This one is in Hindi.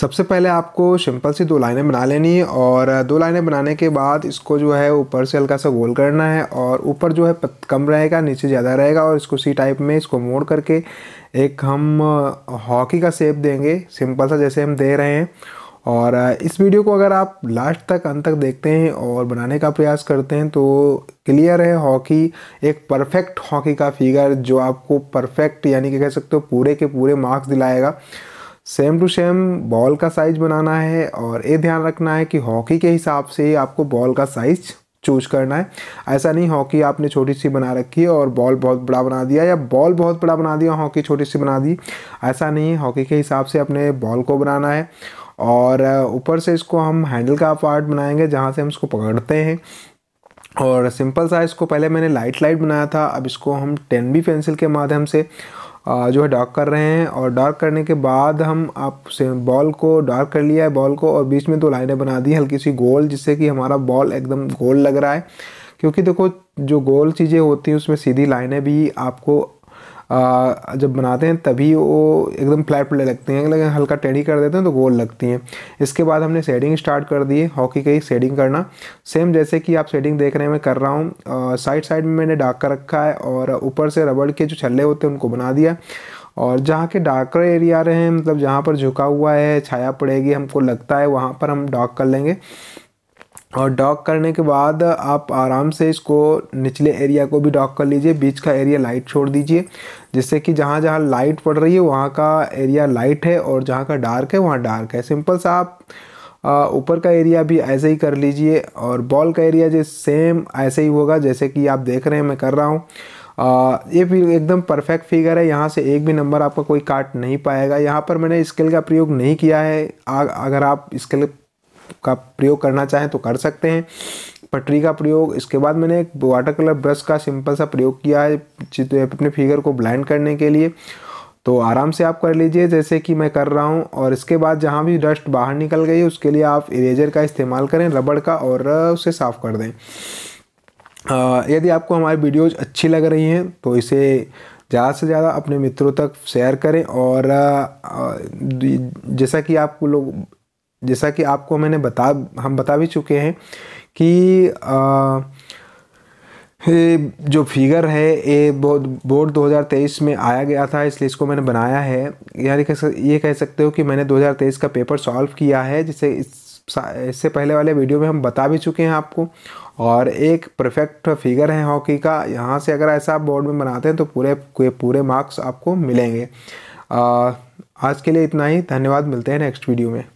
सबसे पहले आपको सिंपल सी दो लाइनें बना लेनी है और दो लाइनें बनाने के बाद इसको जो है ऊपर से हल्का सा गोल करना है और ऊपर जो है कम रहेगा नीचे ज़्यादा रहेगा और इसको सी टाइप में इसको मोड़ करके एक हम हॉकी का शेप देंगे सिंपल सा जैसे हम दे रहे हैं और इस वीडियो को अगर आप लास्ट तक अंत तक देखते हैं और बनाने का प्रयास करते हैं तो क्लियर है हॉकी एक परफेक्ट हॉकी का फिगर जो आपको परफेक्ट यानी कि कह सकते हो पूरे के पूरे मार्क्स दिलाएगा सेम टू सेम बॉल का साइज बनाना है और ये ध्यान रखना है कि हॉकी के हिसाब से ही आपको बॉल का साइज चूज करना है ऐसा नहीं हॉकी आपने छोटी सी बना रखी है और बॉल बहुत बड़ा बना दिया या बॉल बहुत बड़ा बना दिया हॉकी छोटी सी बना दी ऐसा नहीं हॉकी के हिसाब से अपने बॉल को बनाना है और ऊपर से इसको हम हैंडल का पार्ट बनाएंगे जहाँ से हम इसको पकड़ते हैं और सिंपल सा इसको पहले मैंने लाइट लाइट बनाया था अब इसको हम टेन बी पेंसिल के माध्यम से जो है डार्क कर रहे हैं और डार्क करने के बाद हम आप से बॉल को डार्क कर लिया है बॉल को और बीच में दो लाइनें बना दी हल्की सी गोल जिससे कि हमारा बॉल एकदम गोल लग रहा है क्योंकि देखो जो गोल चीज़ें होती हैं उसमें सीधी लाइनें भी आपको जब बनाते हैं तभी वो एकदम फ्लैट प्ले लगते हैं लेकिन हल्का टेढ़ी कर देते हैं तो गोल लगती हैं इसके बाद हमने शेडिंग स्टार्ट कर दी है हॉकी की शेडिंग करना सेम जैसे कि आप शेडिंग देख रहे हैं मैं कर रहा हूँ साइड साइड में मैंने डाक कर रखा है और ऊपर से रबड़ के जो छल्ले होते हैं उनको बना दिया और जहाँ के डार्कर एरिया रहे हैं मतलब जहाँ पर झुका हुआ है छाया पड़ेगी हमको लगता है वहाँ पर हम डॉक कर लेंगे और डॉक करने के बाद आप आराम से इसको निचले एरिया को भी डॉक कर लीजिए बीच का एरिया लाइट छोड़ दीजिए जिससे कि जहाँ जहाँ लाइट पड़ रही है वहाँ का एरिया लाइट है और जहाँ का डार्क है वहाँ डार्क है सिंपल सा आप ऊपर का एरिया भी ऐसे ही कर लीजिए और बॉल का एरिया जो सेम ऐसे ही होगा जैसे कि आप देख रहे हैं मैं कर रहा हूँ ये भी एकदम परफेक्ट फिगर है यहाँ से एक भी नंबर आपका कोई काट नहीं पाएगा यहाँ पर मैंने स्केल का प्रयोग नहीं किया है अगर आप स्केल का प्रयोग करना चाहें तो कर सकते हैं पटरी का प्रयोग इसके बाद मैंने एक वाटर कलर ब्रश का सिंपल सा प्रयोग किया है अपने फिगर को ब्लाइंड करने के लिए तो आराम से आप कर लीजिए जैसे कि मैं कर रहा हूँ और इसके बाद जहाँ भी डस्ट बाहर निकल गई है उसके लिए आप इरेजर का इस्तेमाल करें रबड़ का और उसे साफ़ कर दें यदि आपको हमारी वीडियोज़ अच्छी लग रही हैं तो इसे ज़्यादा से ज़्यादा अपने मित्रों तक शेयर करें और जैसा कि आपको लोग जैसा कि आपको मैंने बता हम बता भी चुके हैं कि आ, जो फिगर है ये बहुत बोर्ड 2023 में आया गया था इसलिए इसको मैंने बनाया है यानी ये कह सकते हो कि मैंने 2023 का पेपर सॉल्व किया है जिसे इससे पहले वाले वीडियो में हम बता भी चुके हैं आपको और एक परफेक्ट फिगर है हॉकी का यहाँ से अगर ऐसा आप बोर्ड में बनाते हैं तो पूरे पूरे मार्क्स आपको मिलेंगे आज के लिए इतना ही धन्यवाद मिलते हैं नेक्स्ट वीडियो में